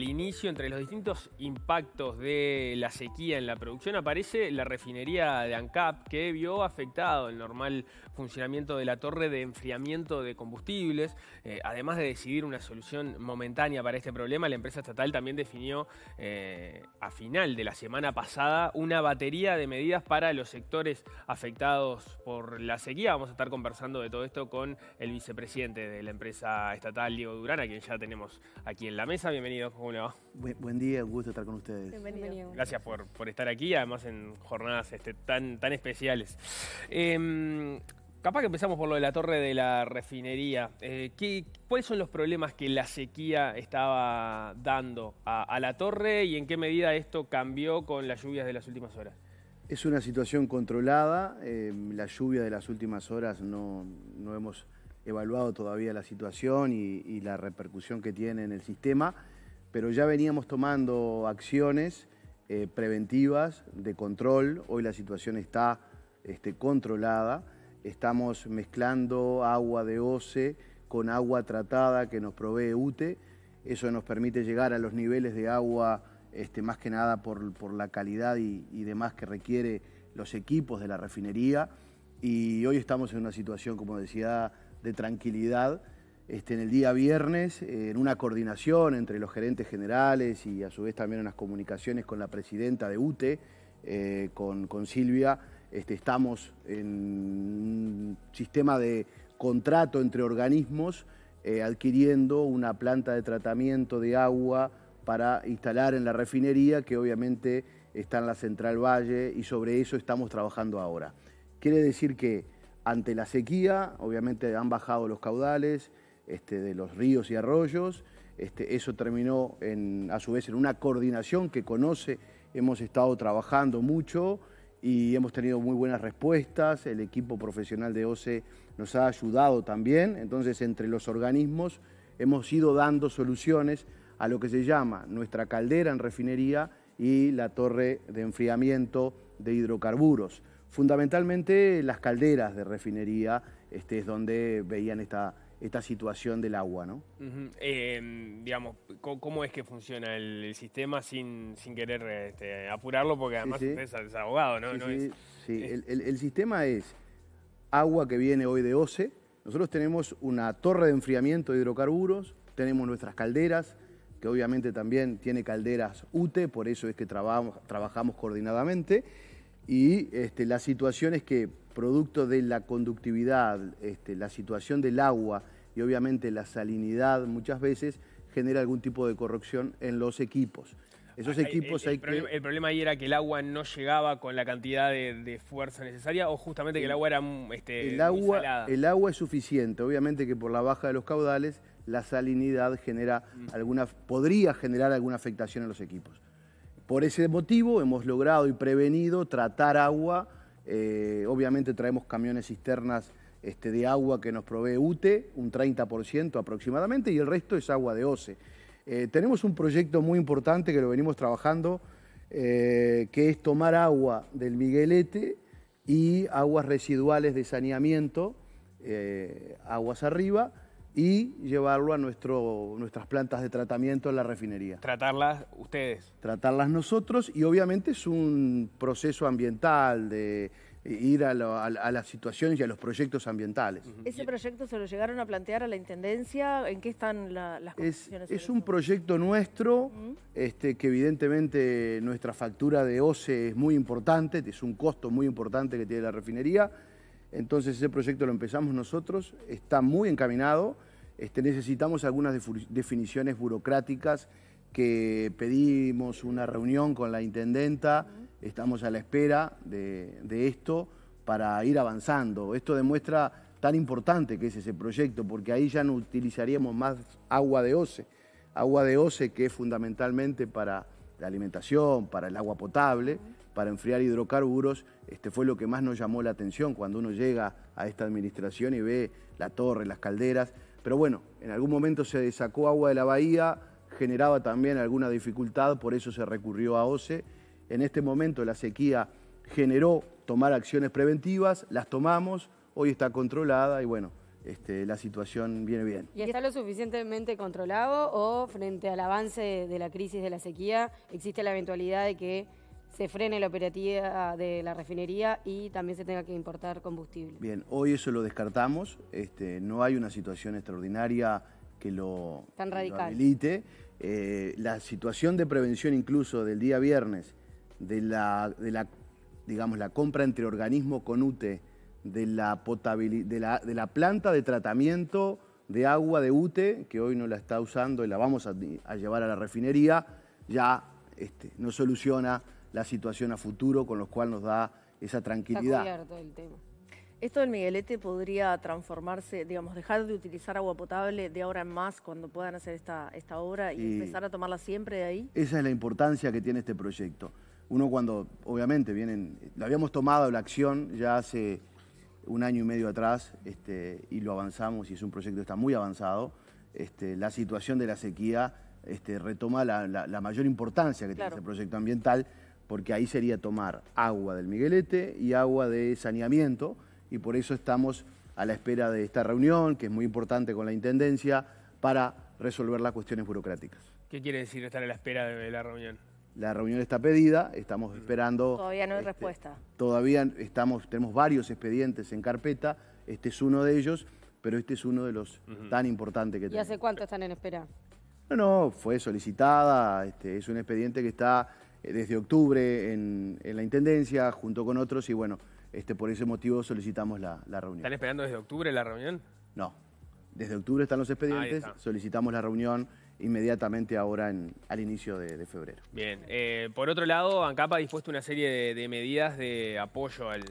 al inicio, entre los distintos impactos de la sequía en la producción, aparece la refinería de ANCAP, que vio afectado el normal funcionamiento de la torre de enfriamiento de combustibles. Eh, además de decidir una solución momentánea para este problema, la empresa estatal también definió eh, a final de la semana pasada una batería de medidas para los sectores afectados por la sequía. Vamos a estar conversando de todo esto con el vicepresidente de la empresa estatal, Diego Durán, a quien ya tenemos aquí en la mesa. Bienvenido, Juan. Buen, día, un gusto estar con ustedes. Gracias por, estar aquí, además en jornadas este, tan, tan especiales. Em, capaz que empezamos por lo de la torre de la refinería. Eh, ¿Cuáles son los problemas que la sequía estaba dando a, la torre y en qué medida esto cambió con las lluvias de las últimas horas? Es una situación controlada. Em, la lluvia de las últimas horas no, hemos evaluado todavía la situación y, la repercusión que tiene en el sistema pero ya veníamos tomando acciones eh, preventivas de control. Hoy la situación está este, controlada. Estamos mezclando agua de OCE con agua tratada que nos provee UTE. Eso nos permite llegar a los niveles de agua, este, más que nada por, la calidad y, y, demás que requiere los equipos de la refinería. Y hoy estamos en una situación, como decía, de tranquilidad este, en el día viernes, en una coordinación entre los gerentes generales y a su vez también unas comunicaciones con la presidenta de UTE, eh, con, Silvia, este, estamos en un sistema de contrato entre organismos eh, adquiriendo una planta de tratamiento de agua para instalar en la refinería que obviamente está en la Central Valle y sobre eso estamos trabajando ahora. Quiere decir que ante la sequía, obviamente han bajado los caudales, este, de los ríos y arroyos. Este, eso terminó en, a su vez en una coordinación que conoce, hemos estado trabajando mucho y hemos tenido muy buenas respuestas, el equipo profesional de OCE nos ha ayudado también, entonces entre los organismos hemos ido dando soluciones a lo que se llama nuestra caldera en refinería y la torre de enfriamiento de hidrocarburos. Fundamentalmente las calderas de refinería este, es donde veían esta, esta situación del agua, ¿no? Em, digamos, ¿cómo, es que funciona el, sistema sin, sin querer este, apurarlo? Porque además es abogado, Sí, el, sistema es agua que viene hoy de OCE. Nosotros tenemos una torre de enfriamiento de hidrocarburos, tenemos nuestras calderas, que obviamente también tiene calderas UTE, por eso es que trabajamos trabajamos coordinadamente y este, situación es que, producto de la conductividad, este, la situación del agua y obviamente la salinidad muchas veces, genera algún tipo de corrupción en los equipos. Esos ah, equipos el, hay problema, que... El problema ahí era que el agua no llegaba con la cantidad de, fuerza necesaria o justamente que el agua era mm, este, el agua, El agua es suficiente. Obviamente que por la baja de los caudales, la salinidad genera mm. alguna, podría generar alguna afectación en los equipos. Por ese motivo hemos logrado y prevenido tratar agua. Eh, obviamente traemos camiones cisternas este, de agua que nos provee UTE, un 30% aproximadamente, y el resto es agua de OCE. Eh, tenemos un proyecto muy importante que lo venimos trabajando, eh, que es tomar agua del Miguelete y aguas residuales de saneamiento, aguas arriba, y llevarlo a nuestro, nuestras plantas de tratamiento en la refinería. ¿Tratarlas ustedes? Tratarlas nosotros y obviamente es un proceso ambiental de ir a, las situaciones y a los proyectos ambientales. ¿Ese proyecto se lo llegaron a plantear a la Intendencia? ¿En qué están las condiciones? Es, un proyecto nuestro, este, que evidentemente nuestra factura de OCE es muy importante, es un costo muy importante que tiene la refinería, entonces ese proyecto lo empezamos nosotros, está muy encaminado, este, necesitamos algunas definiciones burocráticas que pedimos una reunión con la intendenta, estamos a la espera de, de esto para ir avanzando. Esto demuestra tan importante que es ese proyecto, porque ahí ya no utilizaríamos más agua de OCE, agua de OCE que es fundamentalmente para la alimentación, para el agua potable para enfriar hidrocarburos, este fue lo que más nos llamó la atención cuando uno llega a esta administración y ve la torre, las calderas. Pero bueno, en algún momento se sacó agua de la bahía, generaba también alguna dificultad, por eso se recurrió a OCE. En este momento la sequía generó tomar acciones preventivas, las tomamos, hoy está controlada y bueno, este, la situación viene bien. ¿Y está lo suficientemente controlado o frente al avance de la crisis de la sequía existe la eventualidad de que se frene la operativa de la refinería y también se tenga que importar combustible. Bien, hoy eso lo descartamos, este, no hay una situación extraordinaria que lo, Tan radical. Eh, la situación de prevención incluso del día viernes, de la, de la digamos, la compra entre organismo con UTE, de la, de de la planta de tratamiento de agua de UTE, que hoy no la está usando y la vamos a, llevar a la refinería, ya este, no soluciona la situación a futuro, con lo cual nos da esa tranquilidad. Está el tema. ¿Esto del Miguelete podría transformarse, digamos, dejar de utilizar agua potable de ahora en más cuando puedan hacer esta, esta obra y, empezar a tomarla siempre de ahí? Esa es la importancia que tiene este proyecto. Uno cuando, obviamente, vienen, lo habíamos tomado la acción ya hace un año y medio atrás este, y lo avanzamos y es un proyecto que está muy avanzado. Este, la situación de la sequía este, retoma la, mayor importancia que tiene este proyecto ambiental porque ahí sería tomar agua del Miguelete y agua de saneamiento, y por eso estamos a la espera de esta reunión, que es muy importante con la Intendencia, para resolver las cuestiones burocráticas. ¿Qué quiere decir estar a la espera de la reunión? La reunión está pedida, estamos esperando... Todavía no hay este, respuesta. Todavía estamos, tenemos varios expedientes en carpeta, este es uno de ellos, pero este es uno de los tan importantes que tenemos. ¿Y hace cuánto están en espera? No, no, fue solicitada, este, es un expediente que está eh, desde octubre en, la Intendencia, junto con otros, y bueno, este, por ese motivo solicitamos la, reunión. ¿Están esperando desde octubre la reunión? No, desde octubre están los expedientes, solicitamos la reunión inmediatamente ahora en, al inicio de, febrero. Bien, eh, por otro lado, ANCAP ha dispuesto una serie de, medidas de apoyo al,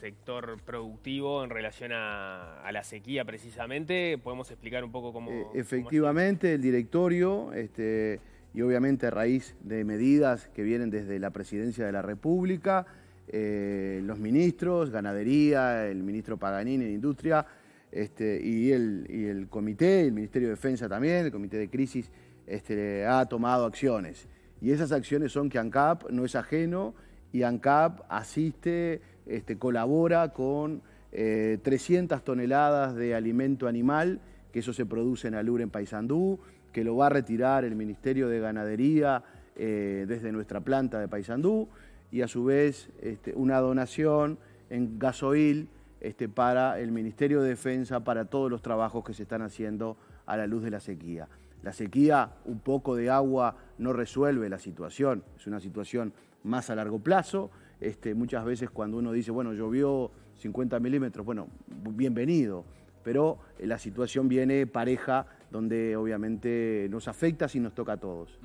sector productivo en relación a, la sequía precisamente. ¿Podemos explicar un poco cómo... E, efectivamente, el directorio... Este, y obviamente a raíz de medidas que vienen desde la Presidencia de la República, eh, los ministros, Ganadería, el ministro Paganini de Industria, este, y, el, y, el, comité, el Ministerio de Defensa también, el comité de crisis, este, ha tomado acciones. Y esas acciones son que ANCAP no es ajeno y ANCAP asiste, este, colabora con 300 eh, toneladas de alimento animal, que eso se produce en Alur, en Paysandú, que lo va a retirar el Ministerio de Ganadería eh, desde nuestra planta de Paysandú y a su vez este, una donación en gasoil este, para el Ministerio de Defensa para todos los trabajos que se están haciendo a la luz de la sequía. La sequía, un poco de agua no resuelve la situación, es una situación más a largo plazo. Este, muchas veces cuando uno dice, bueno, llovió 50 milímetros, bueno, bienvenido, pero eh, la situación viene pareja donde obviamente nos afecta y nos toca a todos.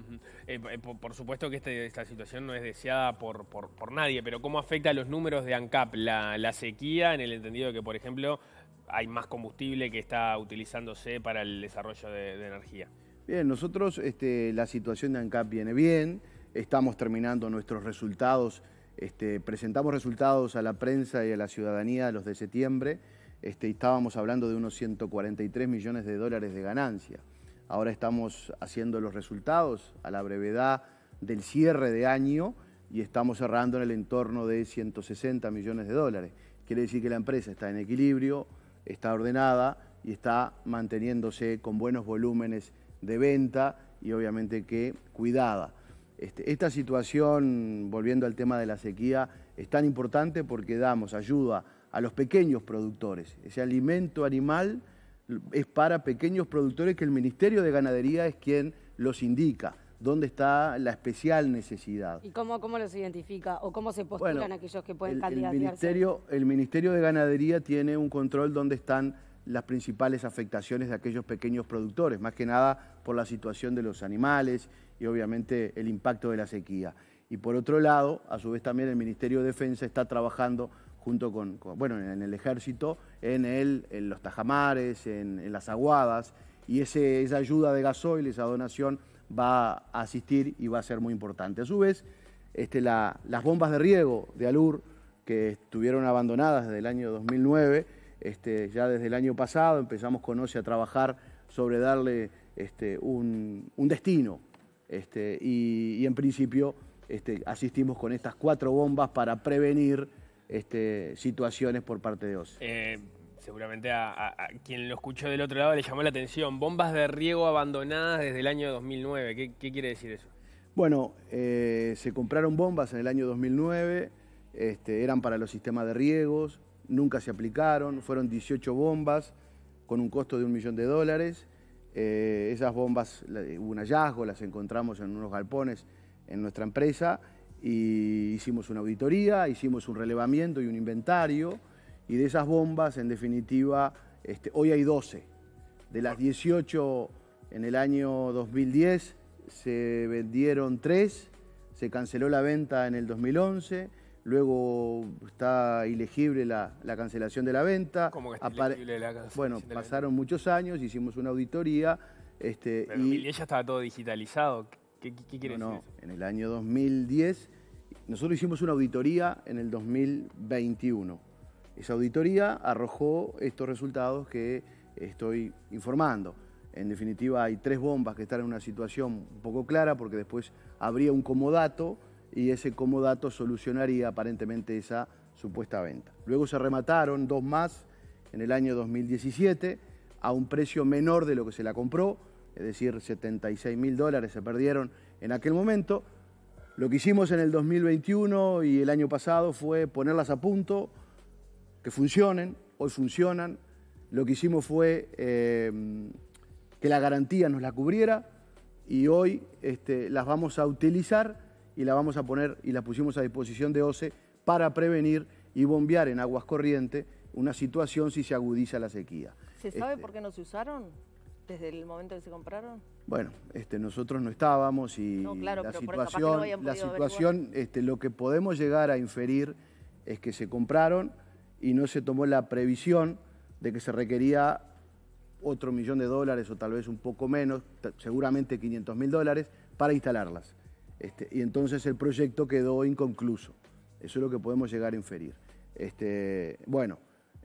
Eh, eh, por, supuesto que este, esta situación no es deseada por, nadie, pero ¿cómo afecta los números de ANCAP la, sequía en el entendido de que, por ejemplo, hay más combustible que está utilizándose para el desarrollo de, energía? Bien, nosotros este, la situación de ANCAP viene bien, estamos terminando nuestros resultados, este, presentamos resultados a la prensa y a la ciudadanía los de septiembre este, estábamos hablando de unos 143 millones de dólares de ganancia. Ahora estamos haciendo los resultados a la brevedad del cierre de año y estamos cerrando en el entorno de 160 millones de dólares. Quiere decir que la empresa está en equilibrio, está ordenada y está manteniéndose con buenos volúmenes de venta y obviamente que cuidada. Este, esta situación, volviendo al tema de la sequía, es tan importante porque damos ayuda a los pequeños productores. Ese alimento animal es para pequeños productores que el Ministerio de Ganadería es quien los indica dónde está la especial necesidad. ¿Y cómo, los identifica o cómo se postulan aquellos que pueden el, El ministerio, el ministerio de Ganadería tiene un control donde están las principales afectaciones de aquellos pequeños productores, más que nada por la situación de los animales y obviamente el impacto de la sequía. Y por otro lado, a su vez también el Ministerio de Defensa está trabajando junto con, bueno, en el ejército, en, el, en los tajamares, en, las aguadas, y esa ayuda de gasoil, esa donación, va a asistir y va a ser muy importante. A su vez, este, las bombas de riego de Alur, que estuvieron abandonadas desde el año 2009, este, ya desde el año pasado empezamos con OCE a trabajar sobre darle este, un, destino este, y, en principio este, asistimos con estas cuatro bombas para prevenir este, situaciones por parte de OSI. Eh, seguramente a, quien lo escuchó del otro lado le llamó la atención. Bombas de riego abandonadas desde el año 2009. ¿Qué, quiere decir eso? Bueno, eh, se compraron bombas en el año 2009, este, eran para los sistemas de riegos, nunca se aplicaron, fueron 18 bombas con un costo de un millón de dólares. Eh, esas bombas, hubo un hallazgo, las encontramos en unos galpones en nuestra empresa y hicimos una auditoría, hicimos un relevamiento y un inventario, y de esas bombas, en definitiva, este, hoy hay 12. De las 18 en el año 2010 se vendieron 3, se canceló la venta en el 2011, luego está ilegible la, cancelación de la venta. ¿Cómo que está Bueno, pasaron muchos años, hicimos una auditoría. Este, y... ya estaba todo digitalizado. ¿Qué, decir no. En el año 2010, nosotros hicimos una auditoría en el 2021. Esa auditoría arrojó estos resultados que estoy informando. En definitiva, hay tres bombas que están en una situación un poco clara porque después habría un comodato y ese comodato solucionaría aparentemente esa supuesta venta. Luego se remataron dos más en el año 2017 a un precio menor de lo que se la compró es decir, 76 mil dólares se perdieron en aquel momento. Lo que hicimos en el 2021 y el año pasado fue ponerlas a punto, que funcionen, hoy funcionan. Lo que hicimos fue em, que la garantía nos la cubriera y hoy este, las vamos a utilizar y las vamos a poner y las pusimos a disposición de OCE para prevenir y bombear en aguas corrientes una situación si se agudiza la sequía. ¿Se sabe este por qué no se usaron? desde el momento que se compraron? Bueno, este, nosotros no estábamos y la situación, la situación este, lo que podemos llegar a inferir es que se compraron y no se tomó la previsión de que se requería otro millón de dólares o tal vez un poco menos, seguramente 500 mil dólares, para instalarlas. Este, y entonces el proyecto quedó inconcluso. Eso es lo que podemos llegar a inferir. Este, bueno,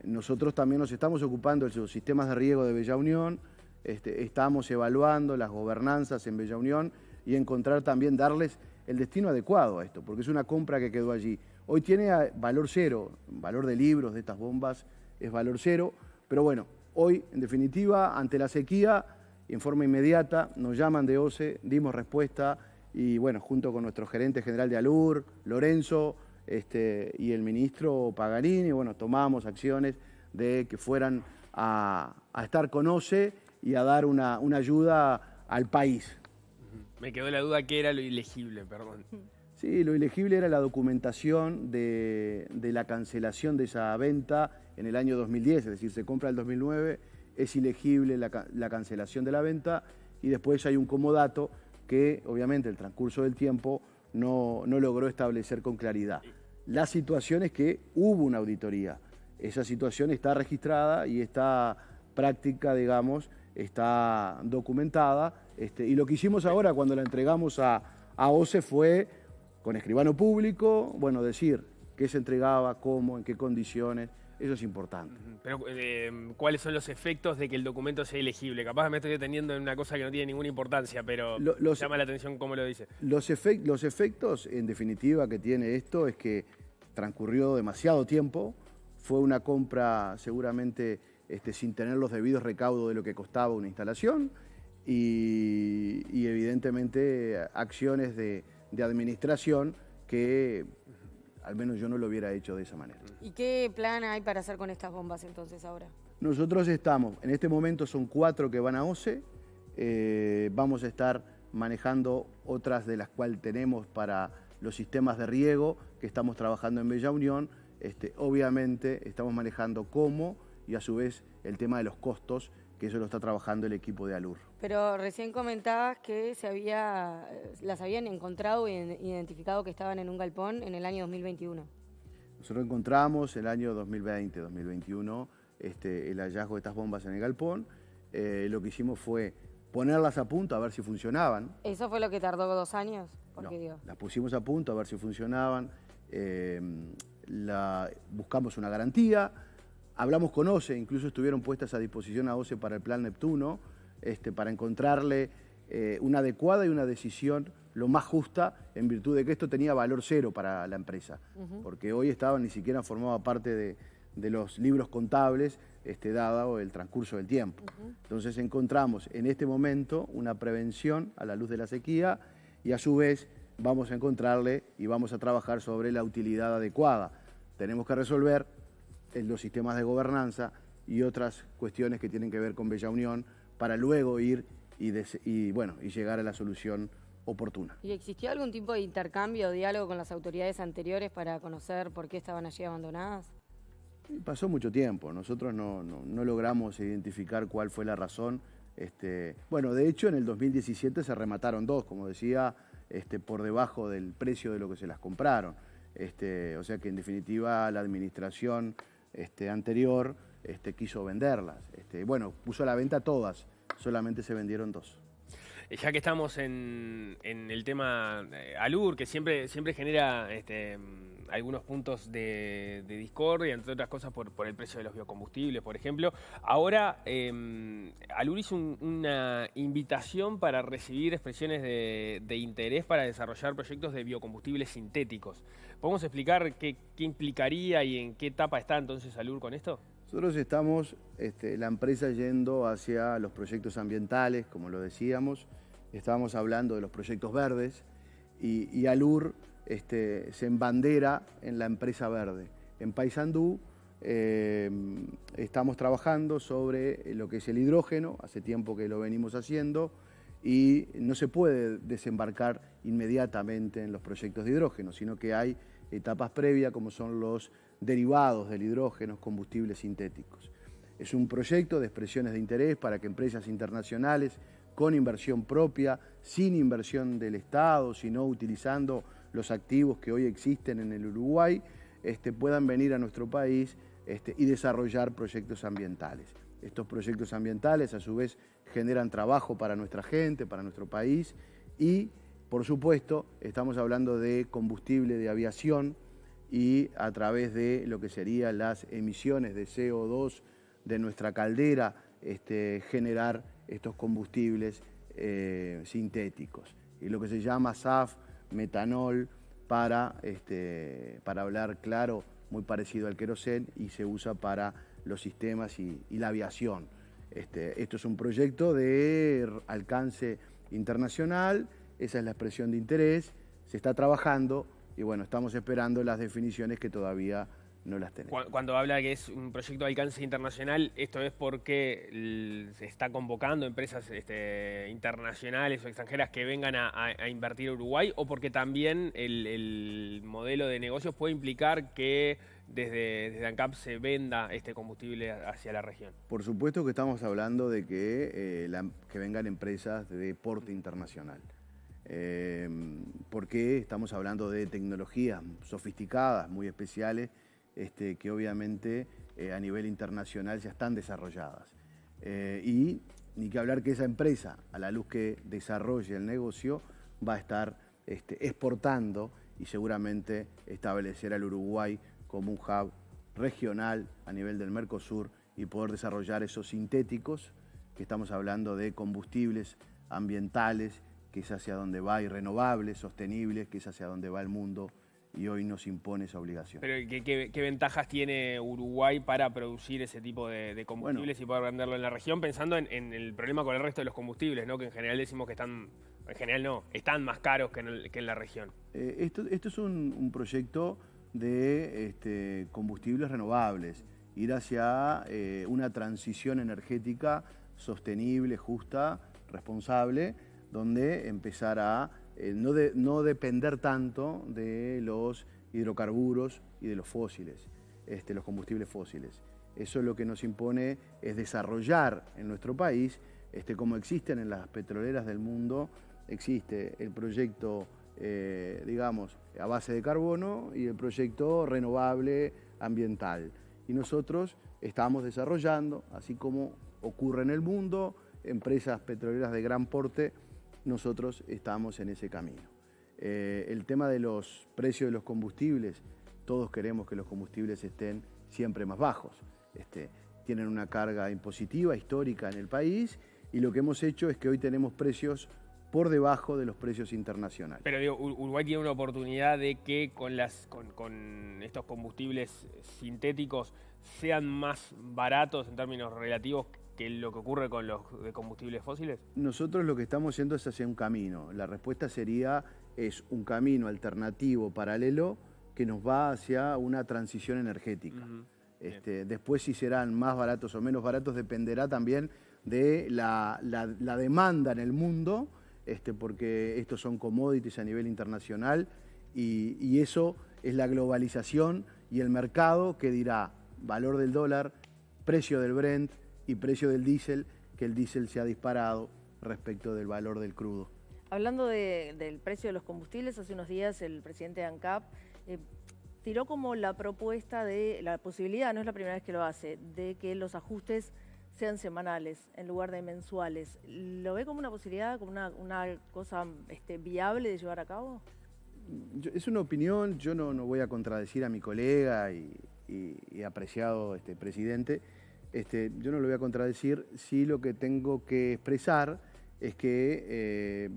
nosotros también nos estamos ocupando de los sistemas de riego de Bella Unión, este, estamos evaluando las gobernanzas en Bella Unión y encontrar también, darles el destino adecuado a esto, porque es una compra que quedó allí. Hoy tiene ah, valor cero, valor de libros de estas bombas es valor cero, pero bueno, hoy en definitiva, ante la sequía, en forma inmediata, nos llaman de OCE, dimos respuesta y bueno, junto con nuestro gerente general de ALUR, Lorenzo, este, y el ministro Pagarini, bueno, tomamos acciones de que fueran a, a estar con OCE y a dar una, ayuda al país. Me quedó la duda que era lo ilegible, perdón. Sí, lo ilegible era la documentación de, la cancelación de esa venta en el año 2010, es decir, se compra el 2009, es ilegible la, cancelación de la venta y después hay un comodato que obviamente el transcurso del tiempo no, no logró establecer con claridad. La situación es que hubo una auditoría, esa situación está registrada y está práctica, digamos, está documentada. Este, y lo que hicimos ahora cuando la entregamos a, a OCE fue, con escribano público, bueno, decir qué se entregaba, cómo, en qué condiciones. Eso es importante. Pero, eh, ¿cuáles son los efectos de que el documento sea elegible? Capaz me estoy deteniendo en una cosa que no tiene ninguna importancia, pero llama la atención cómo lo dice. Los, los efectos, en definitiva, que tiene esto es que transcurrió demasiado tiempo, fue una compra seguramente este, sin tener los debidos recaudos de lo que costaba una instalación y, evidentemente acciones de, administración que al menos yo no lo hubiera hecho de esa manera. ¿Y qué plan hay para hacer con estas bombas entonces ahora? Nosotros estamos, en este momento son cuatro que van a OCE, eh, vamos a estar manejando otras de las cuales tenemos para los sistemas de riego que estamos trabajando en Bella Unión, este, obviamente estamos manejando cómo y a su vez el tema de los costos, que eso lo está trabajando el equipo de Alur. Pero recién comentabas que se había, eh, las habían encontrado e identificado que estaban en un galpón en el año 2021. Nosotros encontramos el año 2020-2021 este, el hallazgo de estas bombas en el galpón. Eh, lo que hicimos fue ponerlas a punto a ver si funcionaban. ¿Eso fue lo que tardó dos años? no, Las pusimos a punto a ver si funcionaban. Eh, buscamos una garantía Hablamos con OCE, incluso estuvieron puestas a disposición a OCE para el plan Neptuno, este, para encontrarle eh, una adecuada y una decisión lo más justa en virtud de que esto tenía valor cero para la empresa, porque hoy estaba ni siquiera formaba parte de, los libros contables este, dado el transcurso del tiempo. Entonces encontramos en este momento una prevención a la luz de la sequía y a su vez vamos a encontrarle y vamos a trabajar sobre la utilidad adecuada. Tenemos que resolver los sistemas de gobernanza y otras cuestiones que tienen que ver con Bella Unión para luego ir y, bueno, y llegar a la solución oportuna. ¿Y existió algún tipo de intercambio o diálogo con las autoridades anteriores para conocer por qué estaban allí abandonadas? pasó mucho tiempo, nosotros no, logramos identificar cuál fue la razón. Este, bueno, de hecho en el 2017 se remataron dos, como decía, este, por debajo del precio de lo que se las compraron. Este, o sea que en definitiva la administración este, anterior este, quiso venderlas. Este, bueno, puso a la venta todas, solamente se vendieron dos. Eh, ya que estamos en, el tema eh, Alur, que siempre, siempre genera este, mm, algunos puntos de, discordia, entre otras cosas por, el precio de los biocombustibles, por ejemplo. Ahora, em, Alur hizo una invitación para recibir expresiones de interés para desarrollar proyectos de biocombustibles sintéticos. ¿Podemos explicar qué, implicaría y en qué etapa está entonces Alur con esto? Nosotros estamos, este, la empresa yendo hacia los proyectos ambientales, como lo decíamos, estábamos hablando de los proyectos verdes y, Alur este, se embandera en la empresa verde. En Paysandú eh, estamos trabajando sobre lo que es el hidrógeno, hace tiempo que lo venimos haciendo, y no se puede desembarcar inmediatamente en los proyectos de hidrógeno, sino que hay etapas previas como son los derivados del hidrógeno, combustibles sintéticos. Es un proyecto de expresiones de interés para que empresas internacionales con inversión propia, sin inversión del Estado, sino utilizando los activos que hoy existen en el Uruguay, este, puedan venir a nuestro país este, y desarrollar proyectos ambientales. Estos proyectos ambientales a su vez generan trabajo para nuestra gente, para nuestro país y por supuesto, estamos hablando de combustible de aviación y a través de lo que serían las emisiones de CO2 de nuestra caldera, este, generar estos combustibles eh, sintéticos. Y lo que se llama SAF, metanol, para, este, para hablar claro, muy parecido al queroseno y se usa para los sistemas y, la aviación. Este, esto es un proyecto de alcance internacional esa es la expresión de interés, se está trabajando y bueno, estamos esperando las definiciones que todavía no las tenemos. Cuando, habla que es un proyecto de alcance internacional, esto es porque se está convocando empresas este, internacionales o extranjeras que vengan a, invertir a Uruguay o porque también el, modelo de negocios puede implicar que desde, ANCAP se venda este combustible hacia la región. Por supuesto que estamos hablando de que, eh, que vengan empresas de deporte internacional. Em, porque estamos hablando de tecnologías sofisticadas, muy especiales, este, que obviamente eh, a nivel internacional ya están desarrolladas. Eh, y ni que hablar que esa empresa, a la luz que desarrolle el negocio, va a estar este, exportando y seguramente establecer al Uruguay como un hub regional a nivel del Mercosur y poder desarrollar esos sintéticos que estamos hablando de combustibles ambientales que es hacia donde va, y renovables, sostenibles, que es hacia donde va el mundo y hoy nos impone esa obligación. Pero ¿qué, ventajas tiene Uruguay para producir ese tipo de, combustibles y poder venderlo en la región, pensando en, el problema con el resto de los combustibles, ¿no? que en general decimos que están, en general no, están más caros que en, la región? Eh, esto, es un, proyecto de este, combustibles renovables, ir hacia eh, una transición energética sostenible, justa, responsable donde empezar a eh, no, depender tanto de los hidrocarburos y de los fósiles, este, los combustibles fósiles. Eso lo que nos impone es desarrollar en nuestro país, este, como existen en las petroleras del mundo, existe el proyecto, eh, digamos, a base de carbono y el proyecto renovable ambiental. Y nosotros estamos desarrollando, así como ocurre en el mundo, empresas petroleras de gran porte nosotros estamos en ese camino. Eh, el tema de los precios de los combustibles, todos queremos que los combustibles estén siempre más bajos. Este, tienen una carga impositiva histórica en el país y lo que hemos hecho es que hoy tenemos precios por debajo de los precios internacionales. Pero digo, Uruguay tiene una oportunidad de que con estos combustibles sintéticos sean más baratos en términos relativos que lo que ocurre con los combustibles fósiles? Nosotros lo que estamos haciendo es hacia un camino. La respuesta sería, es un camino alternativo, paralelo, que nos va hacia una transición energética. Este, después si serán más baratos o menos baratos dependerá también de la, demanda en el mundo, este, porque estos son commodities a nivel internacional y, y eso es la globalización y el mercado que dirá valor del dólar, precio del Brent, y precio del diésel, que el diésel se ha disparado respecto del valor del crudo. Hablando del precio de los combustibles, hace unos días el presidente de ANCAP eh, tiró como la propuesta de, la posibilidad, no es la primera vez que lo hace, de que los ajustes sean semanales en lugar de mensuales. ¿Lo ve como una posibilidad, como una, cosa este, viable de llevar a cabo? es una opinión, yo no, no voy a contradecir a mi colega y, apreciado este, presidente. Este, yo no lo voy a contradecir, sí lo que tengo que expresar es que eh,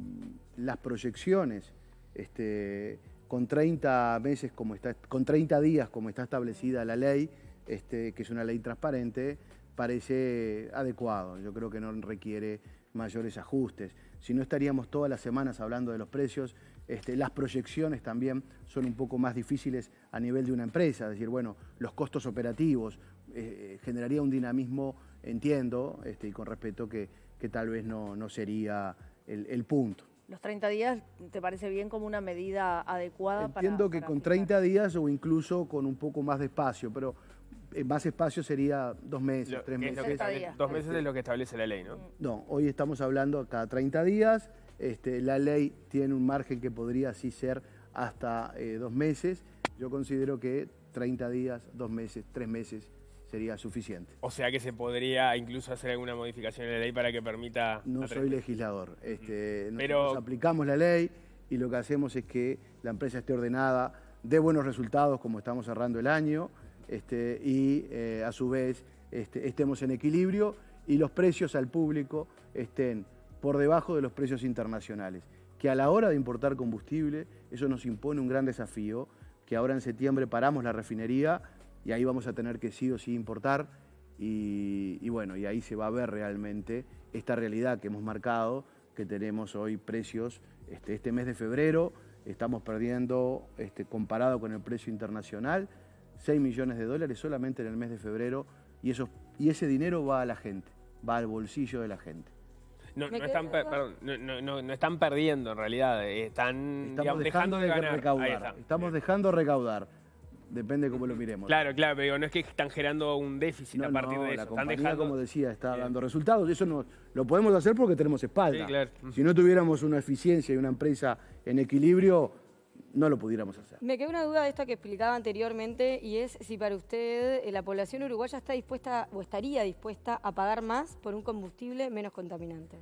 las proyecciones este, con 30 meses como está, con 30 días como está establecida la ley, este, que es una ley transparente, parece adecuado. Yo creo que no requiere mayores ajustes. Si no estaríamos todas las semanas hablando de los precios, las proyecciones también son un poco más difíciles a nivel de una empresa, es decir, bueno, los costos operativos, eh, generaría un dinamismo, entiendo, este, y con respeto que, tal vez no, sería el, punto. ¿Los 30 días te parece bien como una medida adecuada entiendo para...? que con 30 días o incluso con un poco más de espacio, pero eh, más espacio sería dos meses, tres meses. dos meses es lo que establece la ley, ¿no? Mm. No, hoy estamos hablando cada 30 días. Este, la ley tiene un margen que podría así ser hasta eh, dos meses. Yo considero que 30 días, dos meses, tres meses sería suficiente. O sea que se podría incluso hacer alguna modificación en la ley para que permita... No soy legislador. Este, Pero... aplicamos la ley y lo que hacemos es que la empresa esté ordenada, dé buenos resultados como estamos cerrando el año este, y eh, a su vez este, estemos en equilibrio y los precios al público estén por debajo de los precios internacionales. Que a la hora de importar combustible, eso nos impone un gran desafío, que ahora en septiembre paramos la refinería y ahí vamos a tener que sí o sí importar y, bueno, y ahí se va a ver realmente esta realidad que hemos marcado, que tenemos hoy precios, este, este mes de febrero estamos perdiendo, este, comparado con el precio internacional, 6 millones de dólares solamente en el mes de febrero y, eso, y ese dinero va a la gente, va al bolsillo de la gente. No, no están, perdón, no, están perdiendo en realidad, eh, están estamos dejando, de recaudar. Estamos dejando recaudar. Depende cómo lo miremos. Claro, claro, pero no es que están generando un déficit a partir de eso. La están como decía, está dando resultados. Eso no, lo podemos hacer porque tenemos espalda. Si no tuviéramos una eficiencia y una empresa en equilibrio, no lo pudiéramos hacer. Me queda una duda de esta que explicaba anteriormente y es si para usted eh, la población uruguaya está dispuesta o estaría dispuesta a pagar más por un combustible menos contaminante.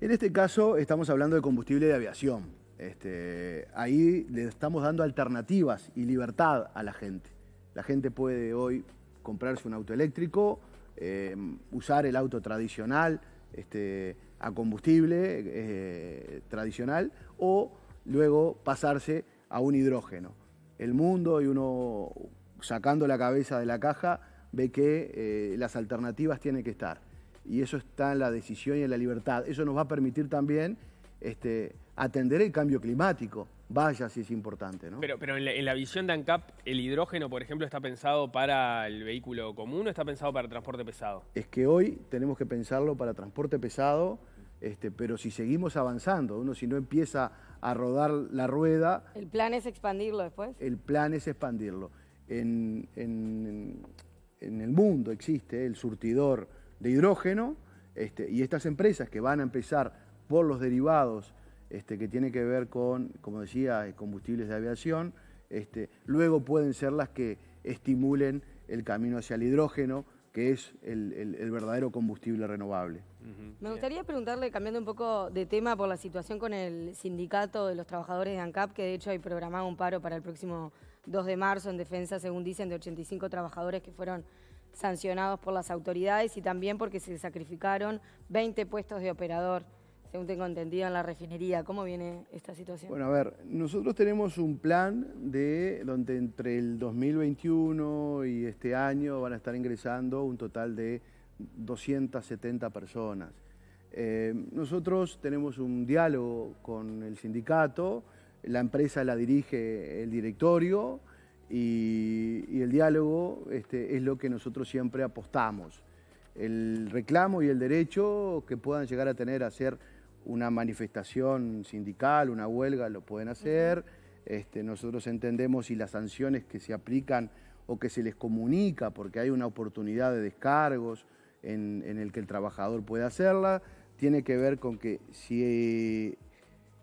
En este caso estamos hablando de combustible de aviación. Este, ahí le estamos dando alternativas y libertad a la gente. La gente puede hoy comprarse un auto eléctrico, eh, usar el auto tradicional este, a combustible eh, tradicional o luego pasarse a un hidrógeno. El mundo y uno sacando la cabeza de la caja ve que eh, las alternativas tienen que estar. Y eso está en la decisión y en la libertad. Eso nos va a permitir también este, atender el cambio climático. Vaya si es importante, Pero, pero en, la, visión de ANCAP, ¿el hidrógeno, por ejemplo, está pensado para el vehículo común o está pensado para transporte pesado? Es que hoy tenemos que pensarlo para transporte pesado, este, pero si seguimos avanzando, uno si no empieza a rodar la rueda... ¿El plan es expandirlo después? El plan es expandirlo. En, el mundo existe el surtidor de hidrógeno este, y estas empresas que van a empezar por los derivados este, que tiene que ver con, como decía, eh, combustibles de aviación, este, luego pueden ser las que estimulen el camino hacia el hidrógeno, que es el, verdadero combustible renovable. Me gustaría preguntarle, cambiando un poco de tema, por la situación con el sindicato de los trabajadores de ANCAP, que de hecho hay programado un paro para el próximo 2 de marzo en defensa, según dicen, de 85 trabajadores que fueron sancionados por las autoridades y también porque se sacrificaron 20 puestos de operador según tengo entendido, en la refinería. ¿Cómo viene esta situación? Bueno, a ver, nosotros tenemos un plan de donde entre el 2021 y este año van a estar ingresando un total de 270 personas. Eh, nosotros tenemos un diálogo con el sindicato, la empresa la dirige el directorio y, el diálogo este, es lo que nosotros siempre apostamos. El reclamo y el derecho que puedan llegar a tener a ser una manifestación sindical, una huelga, lo pueden hacer. Este, nosotros entendemos y las sanciones que se aplican o que se les comunica, porque hay una oportunidad de descargos en, el que el trabajador puede hacerla, tiene que ver con que si,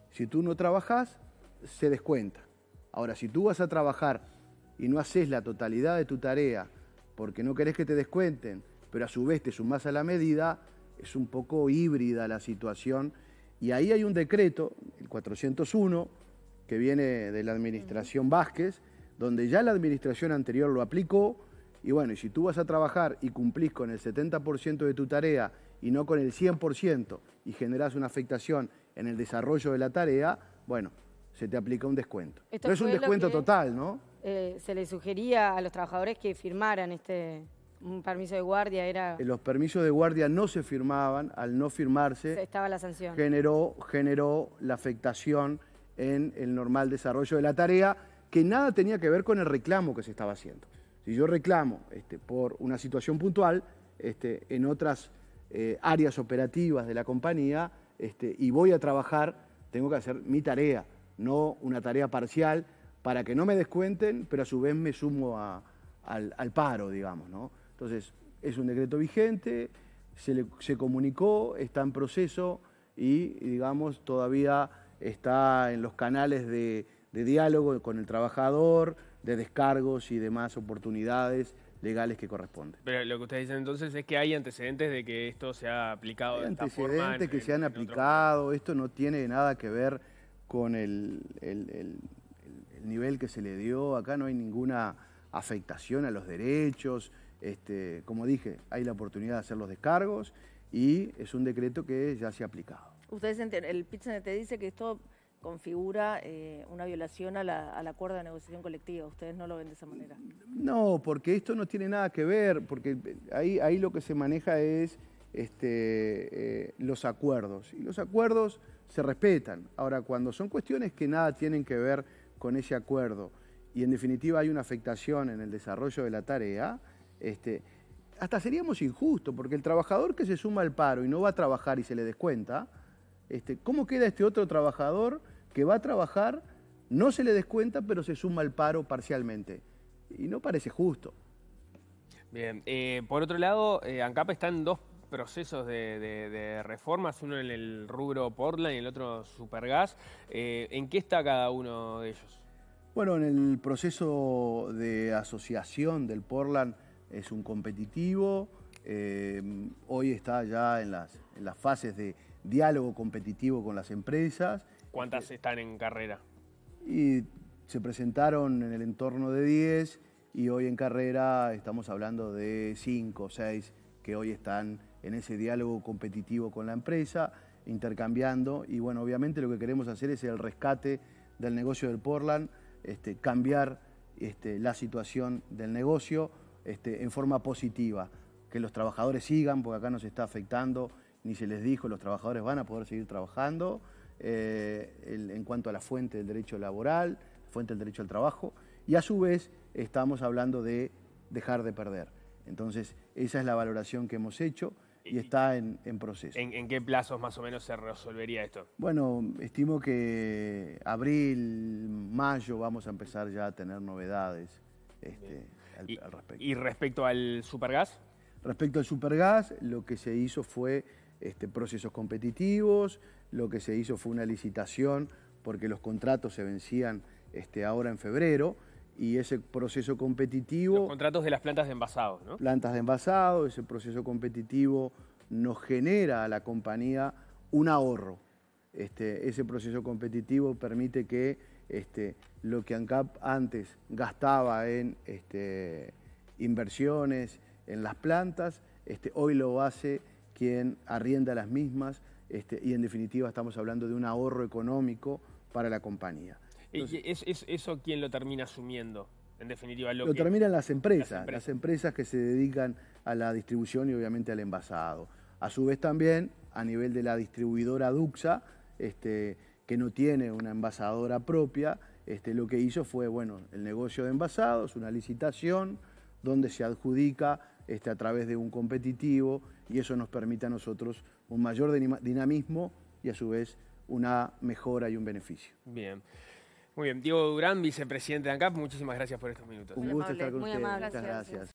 si tú no trabajas, se descuenta. Ahora, si tú vas a trabajar y no haces la totalidad de tu tarea porque no querés que te descuenten, pero a su vez te sumás a la medida, es un poco híbrida la situación y ahí hay un decreto, el 401, que viene de la administración Vázquez, donde ya la administración anterior lo aplicó. Y bueno, si tú vas a trabajar y cumplís con el 70% de tu tarea y no con el 100% y generás una afectación en el desarrollo de la tarea, bueno, se te aplica un descuento. Esto es un descuento total, ¿no? Eh, se le sugería a los trabajadores que firmaran este, un permiso de guardia era... Eh, los permisos de guardia no se firmaban, al no firmarse... Estaba la sanción. Generó, la afectación en el normal desarrollo de la tarea, que nada tenía que ver con el reclamo que se estaba haciendo. Si yo reclamo este, por una situación puntual, este, en otras eh, áreas operativas de la compañía, este, y voy a trabajar, tengo que hacer mi tarea, no una tarea parcial, para que no me descuenten, pero a su vez me sumo al, al, paro, digamos, ¿no? Entonces, es un decreto vigente, se, le, comunicó, está en proceso y, digamos, todavía está en los canales de, diálogo con el trabajador, de descargos y demás oportunidades legales que corresponden. Pero lo que ustedes dicen entonces es que hay antecedentes de que esto se ha aplicado. de antecedentes esta forma que se han aplicado, esto no tiene nada que ver con el, nivel que se le dio, acá no hay ninguna afectación a los derechos, este, como dije, hay la oportunidad de hacer los descargos y es un decreto que ya se ha aplicado. Ustedes el PITSEN te dice que esto configura eh, una violación al acuerdo de negociación colectiva. Ustedes no lo ven de esa manera. No, porque esto no tiene nada que ver, porque eh, ahí, lo que se maneja es este, eh, los acuerdos. Y los acuerdos se respetan. Ahora, cuando son cuestiones que nada tienen que ver con ese acuerdo y en definitiva hay una afectación en el desarrollo de la tarea, este, hasta seríamos injustos, porque el trabajador que se suma al paro y no va a trabajar y se le descuenta, este, ¿cómo queda este otro trabajador que va a trabajar, no se le descuenta, pero se suma al paro parcialmente? Y no parece justo. Bien, eh, por otro lado, eh, ANCAP está en dos procesos de, reformas, uno en el rubro Portland y el otro Supergas. Eh, ¿En qué está cada uno de ellos? Bueno, en el proceso de asociación del Portland es un competitivo, eh, hoy está ya en las, fases de diálogo competitivo con las empresas. ¿Cuántas eh, están en carrera? Y se presentaron en el entorno de 10 y hoy en carrera estamos hablando de 5 o 6 que hoy están en ese diálogo competitivo con la empresa, intercambiando. Y bueno, obviamente lo que queremos hacer es el rescate del negocio del Portland, este, cambiar este, la situación del negocio este, en forma positiva, que los trabajadores sigan, porque acá no se está afectando, ni se les dijo, los trabajadores van a poder seguir trabajando eh, en cuanto a la fuente del derecho laboral, fuente del derecho al trabajo, y a su vez estamos hablando de dejar de perder. Entonces, esa es la valoración que hemos hecho y está en, proceso. ¿En, qué plazos más o menos se resolvería esto? Bueno, estimo que abril, mayo vamos a empezar ya a tener novedades. Este, y, respecto. al supergas? Respecto al supergas, lo que se hizo fue este, procesos competitivos, lo que se hizo fue una licitación porque los contratos se vencían este, ahora en febrero y ese proceso competitivo... Los contratos de las plantas de envasado, ¿no? Plantas de envasado, ese proceso competitivo nos genera a la compañía un ahorro. Este, ese proceso competitivo permite que este, lo que ANCAP antes gastaba en este, inversiones, en las plantas, este, hoy lo hace quien arrienda las mismas y en definitiva estamos hablando de un ahorro económico para la compañía. es, ¿Eso quién lo termina asumiendo? En definitiva, lo, terminan las empresas, las empresas, que se dedican a la distribución y obviamente al envasado. A su vez también, a nivel de la distribuidora Duxa, que no tiene una envasadora propia, este, lo que hizo fue, bueno, el negocio de envasados, una licitación donde se adjudica este, a través de un competitivo y eso nos permite a nosotros un mayor dinamismo y a su vez una mejora y un beneficio. Bien. Muy bien, Diego Durán, vicepresidente de ANCAP, muchísimas gracias por estos minutos. Un gusto estar con ustedes. Muchas gracias.